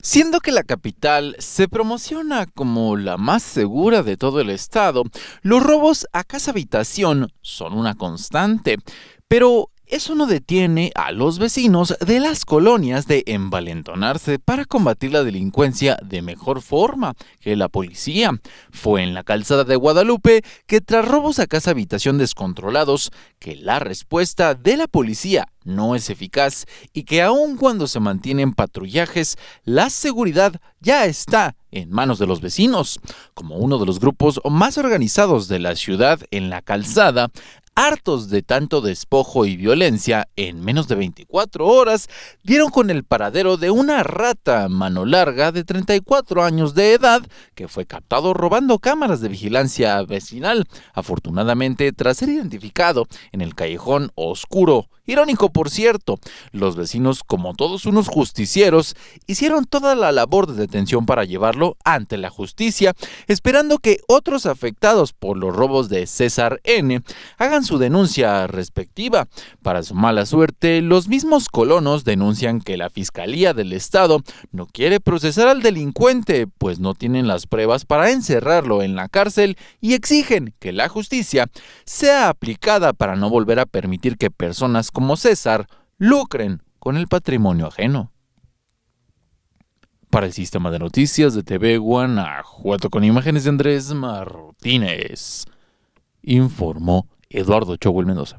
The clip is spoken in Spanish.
Siendo que la capital se promociona como la más segura de todo el estado, los robos a casa habitación son una constante, pero eso no detiene a los vecinos de las colonias de envalentonarse para combatir la delincuencia de mejor forma que la policía. Fue en la calzada de Guadalupe que tras robos a casa habitación descontrolados, que la respuesta de la policía no es eficaz y que aun cuando se mantienen patrullajes, la seguridad ya está en manos de los vecinos. Como uno de los grupos más organizados de la ciudad en la calzada, hartos de tanto despojo y violencia, en menos de 24 horas dieron con el paradero de una rata mano larga de 34 años de edad que fue captado robando cámaras de vigilancia vecinal, afortunadamente tras ser identificado en el callejón oscuro. Irónico, por cierto, los vecinos, como todos unos justicieros, hicieron toda la labor de detención para llevarlo ante la justicia, esperando que otros afectados por los robos de César N. hagan su denuncia respectiva. Para su mala suerte, los mismos colonos denuncian que la Fiscalía del Estado no quiere procesar al delincuente, pues no tienen las pruebas para encerrarlo en la cárcel y exigen que la justicia sea aplicada para no volver a permitir que personas como César lucren con el patrimonio ajeno. Para el sistema de noticias de TV Guanajuato, con imágenes de Andrés Martínez, informó Eduardo Chowell Mendoza.